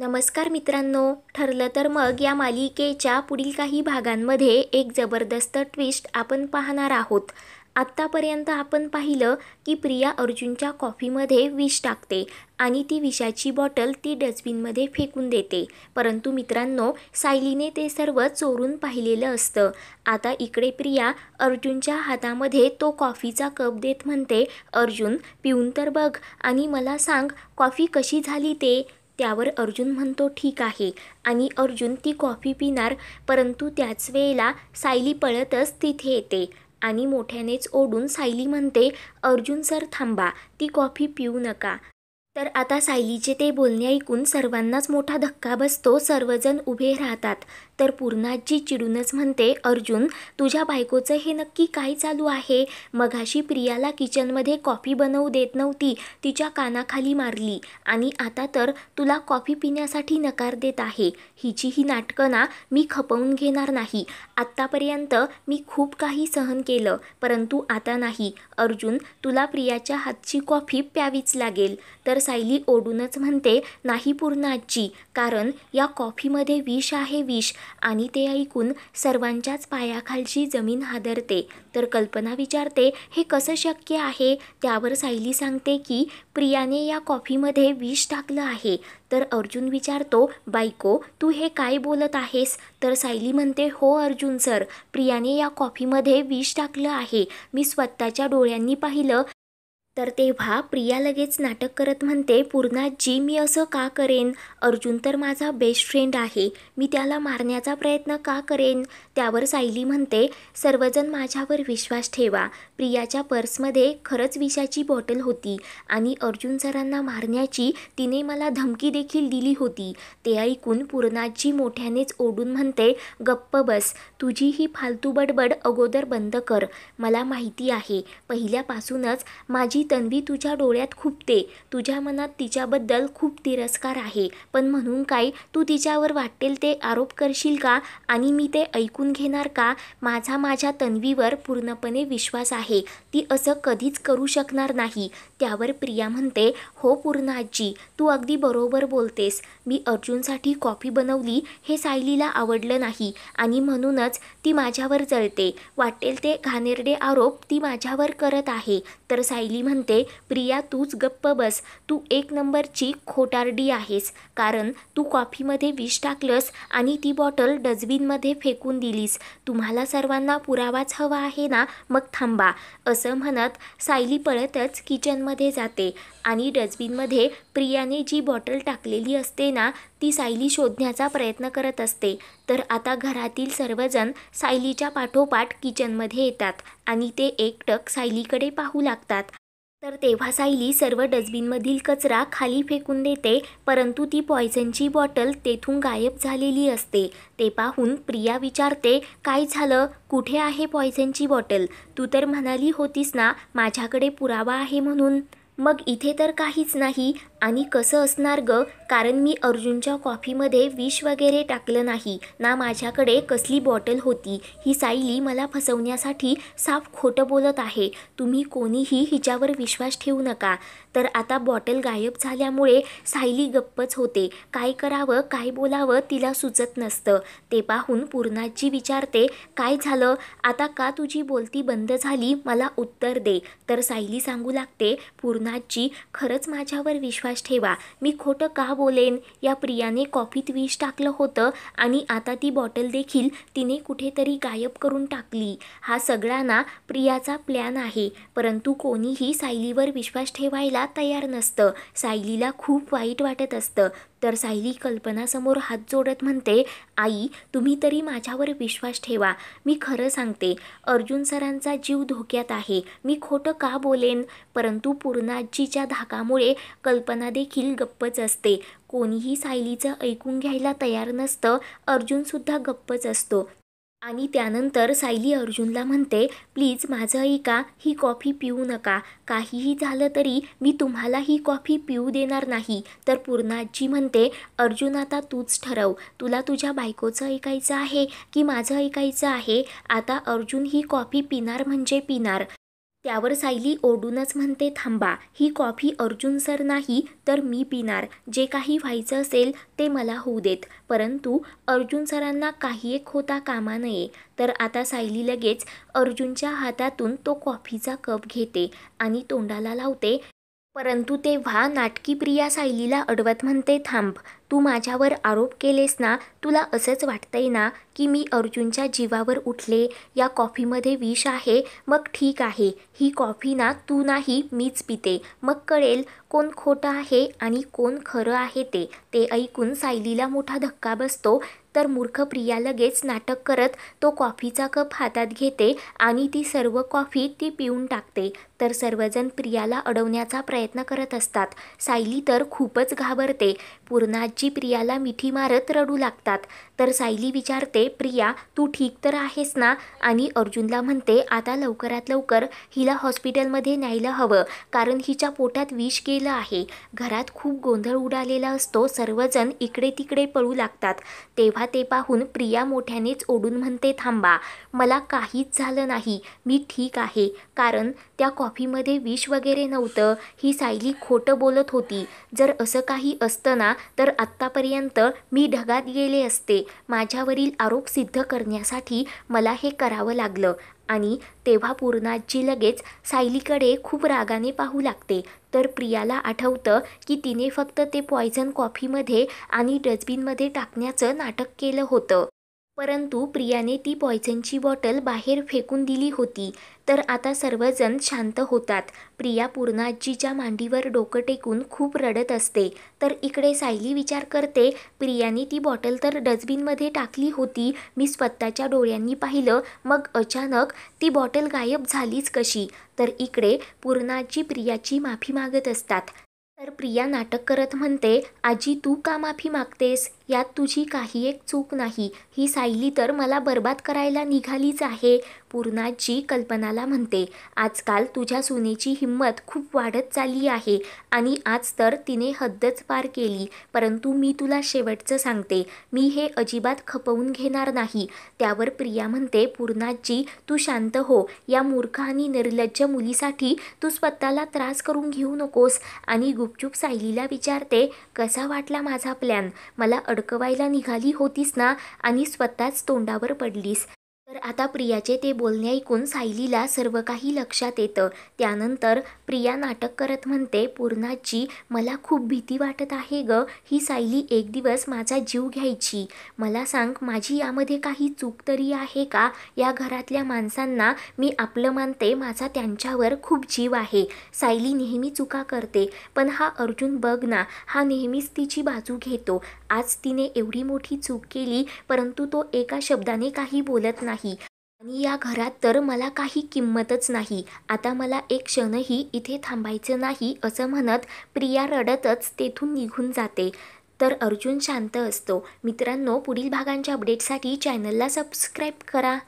नमस्कार मित्रांनो ठरलं तर मग या मालिकेच्या पुढील काही भागांमध्ये एक जबरदस्त ट्विस्ट आपण पाहणार आहोत आत्तापर्यंत आपण पाहिलं की प्रिया अर्जुनच्या कॉफीमध्ये विष टाकते आणि ती विषाची बॉटल ती डस्टबिनमध्ये फेकून देते परंतु मित्रांनो सायलीने ते सर्व चोरून पाहिलेलं असतं आता इकडे प्रिया अर्जुनच्या हातामध्ये तो कॉफीचा कप देत म्हणते अर्जुन पिऊन तर बघ आणि मला सांग कॉफी कशी झाली ते त्यावर अर्जुन म्हणतो ठीक आहे आणि अर्जुन ती कॉफी पिणार परंतु त्याच वेळेला सायली पळतच तिथे येते आणि मोठ्यानेच ओढून सायली म्हणते अर्जुन सर थांबा ती कॉफी पिऊ नका तर आता सायलीचे ते बोलणे ऐकून सर्वांनाच मोठा धक्का बसतो सर्वजण उभे राहतात तर पूर्णाजी चिडूनच म्हणते अर्जुन तुझ्या बायकोचं हे नक्की काय चालू आहे मघाशी प्रियाला किचनमध्ये कॉफी बनवू देत नव्हती तिच्या कानाखाली मारली आणि आता तर तुला कॉफी पिण्यासाठी नकार देत आहे हिची ही नाटकं ना मी खपवून घेणार नाही आत्तापर्यंत मी खूप काही सहन केलं परंतु आता नाही अर्जुन तुला प्रियाच्या हातची कॉफी प्यावीच लागेल तर सायली ओढूनच म्हणते नाही पूर्णाजी कारण या कॉफीमध्ये विष आहे विष आणि ते ऐकून सर्वांच्याच पायाखालची जमीन हादरते तर कल्पना विचारते हे कसं शक्य आहे त्यावर सायली सांगते की प्रियाने या कॉफीमध्ये विष टाकलं आहे तर अर्जुन विचारतो बायको तू हे काय बोलत आहेस तर सायली म्हणते हो अर्जुन सर प्रियाने या कॉफीमध्ये विष टाकलं आहे मी स्वतःच्या डोळ्यांनी पाहिलं तर तेव्हा प्रिया लगेच नाटक करत म्हणते पूर्णाजी मी असं का करेन अर्जुन तर माझा बेस्ट फ्रेंड आहे मी त्याला मारण्याचा प्रयत्न का करेन त्यावर सायली म्हणते सर्वजण माझ्यावर विश्वास ठेवा प्रियाच्या पर्समध्ये खरंच विषाची बॉटल होती आणि अर्जुन सरांना मारण्याची तिने मला धमकी देखील दिली होती ते ऐकून पूर्णाजी मोठ्यानेच ओढून म्हणते गप्प बस तुझी ही फालतू बडबड अगोदर बंद कर मला माहिती आहे पहिल्यापासूनच माझी ती तन्वी तुझ्या डोळ्यात खुपते तुझ्या मनात तिच्याबद्दल खूप तिरस्कार आहे पण म्हणून काय तू तिच्यावर वाटेल ते आरोप करशील का आणि मी ते ऐकून घेणार का माझा माझ्या तन्वीवर पूर्णपणे विश्वास आहे ती असं कधीच करू शकणार नाही त्यावर प्रिया म्हणते हो पूर्ण आजी तू अगदी बरोबर बोलतेस मी अर्जुनसाठी कॉफी बनवली हे सायलीला आवडलं नाही आणि म्हणूनच ती माझ्यावर जळते वाटेल ते घाणेरडे आरोप ती माझ्यावर करत आहे तर सायली म्हणते प्रिया तूच गप्प बस तू एक नंबरची खोटारडी आहेस कारण तू कॉफीमध्ये विष टाकलंस आणि ती बॉटल डस्टबिनमध्ये फेकून दिलीस तुम्हाला सर्वांना पुरावाच हवा आहे ना मग थांबा असं म्हणत सायली पळतच किचनमध्ये जाते आणि डस्टबिनमध्ये प्रियाने जी बॉटल टाकलेली असते ना ती सायली शोधण्याचा प्रयत्न करत असते तर आता घरातील सर्वजण सायलीच्या पाठोपाठ किचनमध्ये येतात आणि ते एकटक सायलीकडे पाहू लागतात तर तेव्हा सायली सर्व डस्टबिनमधील कचरा खाली फेकून देते परंतु ती पॉयझनची बॉटल तेथून गायब झालेली असते ते पाहून प्रिया विचारते काय झालं कुठे आहे पॉयझनची बॉटल तू तर म्हणाली होतीस ना माझ्याकडे पुरावा आहे म्हणून मग इथे तर काहीच नाही आणि कसं असणार ग कारण मी अर्जुनच्या कॉफीमध्ये विष वगैरे टाकलं नाही ना माझ्याकडे कसली बॉटल होती ही सायली मला फसवण्यासाठी साफ खोटं बोलत आहे तुम्ही कोणीही हिच्यावर विश्वास ठेवू नका तर आता बॉटल गायब झाल्यामुळे सायली गप्पच होते काय करावं काय बोलावं तिला सुचत नसतं ते पाहून पूर्णाजी विचारते काय झालं आता का तुझी बोलती बंद झाली मला उत्तर दे तर सायली सांगू लागते पूर्ण गुरुनाथजी खरंच माझ्यावर विश्वास ठेवा मी खोटं का बोलेन या प्रियाने कॉफीत विष टाकलं होतं आणि आता ती बॉटल देखील तिने कुठेतरी गायब करून टाकली हा सगळ्यांना प्रियाचा प्लॅन आहे परंतु कोणीही सायलीवर विश्वास ठेवायला तयार नसतं सायलीला खूप वाईट वाटत असतं तर सायली कल्पनासमोर हात जोडत म्हणते आई तुम्ही तरी माझ्यावर विश्वास ठेवा मी खरं सांगते अर्जुन सरांचा जीव धोक्यात आहे मी खोटं का बोलेन परंतु पूर्णाजीच्या धाकामुळे कल्पना देखील गप्पच असते कोणीही सायलीचं ऐकून घ्यायला तयार नसतं अर्जुनसुद्धा गप्पच असतो आणि त्यानंतर सायली अर्जुनला म्हणते प्लीज माझं ऐका ही कॉफी पिऊ नका काहीही झालं तरी मी तुम्हाला ही कॉफी पिऊ देणार नाही तर पूर्णाजी म्हणते अर्जुन आता तूच ठरव तुला तुझ्या बायकोचं ऐकायचं आहे की माझं ऐकायचं आहे आता अर्जुन ही कॉफी पिणार म्हणजे पिणार त्यावर सायली ओढूनच म्हणते थांबा ही कॉफी अर्जुन सर नाही तर मी पिणार जे काही व्हायचं असेल ते मला होऊ देत परंतु अर्जुन सरांना काही एक होता कामा नये तर आता सायली लगेच अर्जुनच्या हातातून तो कॉफीचा कप घेते आणि तोंडाला लावते परंतु तेव्हा नाटकी प्रिया सायलीला अडवत म्हणते थांब तू माझ्यावर आरोप केलेस ना तुला असंच वाटतंय ना की मी अर्जुनच्या जीवावर उठले या कॉफीमध्ये विष आहे मग ठीक आहे ही कॉफी ना तू नाही मीच पिते मग कळेल कोण खोटं आहे आणि कोण खरं आहे ते ते ऐकून सायलीला मोठा धक्का बसतो तर मूर्ख प्रिया लगेच नाटक करत तो कॉफीचा कप हातात घेते आणि ती सर्व कॉफी ती पिऊन टाकते तर सर्वजण प्रियाला अडवण्याचा प्रयत्न करत असतात सायली तर खूपच घाबरते पूर्णाजी प्रियाला मिठी मारत रडू लागतात तर सायली विचारते प्रिया तू ठीक तर आहेस ना आणि अर्जुनला म्हणते आता लवकरात लवकर हिला हॉस्पिटलमध्ये न्यायला हवं कारण हिच्या पोटात विष गेलं आहे घरात खूप गोंधळ उडालेला असतो सर्वजण इकडे तिकडे पळू लागतात तेव्हा ते पाहून प्रिया मोठ्यानेच ओढून म्हणते थांबा मला काहीच झालं नाही मी ठीक आहे कारण त्या कॉ कॉफीमध्ये विष वगैरे नव्हतं ही सायली खोटं बोलत होती जर असं काही असतं ना तर आत्तापर्यंत मी ढगात गेले असते माझ्यावरील आरोप सिद्ध करण्यासाठी मला हे करावं लागलं आणि तेव्हा पूर्णाजी लगेच सायलीकडे खूप रागाने पाहू लागते तर प्रियाला आठवतं की तिने फक्त ते पॉयझन कॉफीमध्ये आणि डस्टबिनमध्ये टाकण्याचं नाटक केलं होतं परंतु प्रियाने ती पॉयझनची बॉटल बाहेर फेकून दिली होती तर आता सर्वजण शांत होतात प्रिया पूर्णाजीच्या मांडीवर डोकं टेकून खूप रडत असते तर इकडे सायली विचार करते प्रियाने ती बॉटल तर डस्टबिनमध्ये टाकली होती मी स्वतःच्या डोळ्यांनी पाहिलं मग अचानक ती बॉटल गायब झालीच कशी तर इकडे पूर्णाजी प्रियाची माफी मागत असतात तर प्रिया नाटक करत म्हणते आजी तू का माफी मागतेस यात तुझी काही एक चूक नाही ही सायली तर मला बर्बाद करायला निघालीच आहे जी कल्पनाला म्हणते आजकाल तुझ्या सुनेची हिंमत खूप वाढत चालली आहे आणि आज तर तिने हद्दच पार केली परंतु मी तुला शेवटचं सांगते मी हे अजिबात खपवून घेणार नाही त्यावर प्रिया म्हणते पूर्णाजी तू शांत हो या मूर्ख आणि निर्लज्ज मुलीसाठी तू स्वतःला त्रास करून घेऊ नकोस आणि गुपचूप सायलीला विचारते कसा वाटला माझा प्लॅन मला अडकवायला निघाली होतीस ना आणि स्वतःच तोंडावर पडलीस तर आता प्रियाचे ते बोलणे ऐकून सायलीला सर्व काही लक्षात येतं त्यानंतर प्रिया नाटक करत म्हणते पूर्णाची मला खूप भीती वाटत आहे ग ही सायली एक दिवस माझा जीव घ्यायची मला सांग माझी यामध्ये काही चूक तरी आहे का या घरातल्या माणसांना मी आपलं मानते माझा त्यांच्यावर खूप जीव आहे सायली नेहमी चुका करते पण हा अर्जुन बघ ना हा नेहमीच तिची बाजू घेतो आज तिने एवढी मोठी चूक केली परंतु तो एका शब्दाने काही बोलत नाही नाही आणि या घरात तर मला काही किंमतच नाही आता मला एक क्षणही इथे थांबायचं नाही असं म्हणत प्रिया रडतच तेथून निघून जाते तर अर्जुन शांत असतो मित्रांनो पुढील भागांच्या अपडेटसाठी चॅनलला सबस्क्राईब करा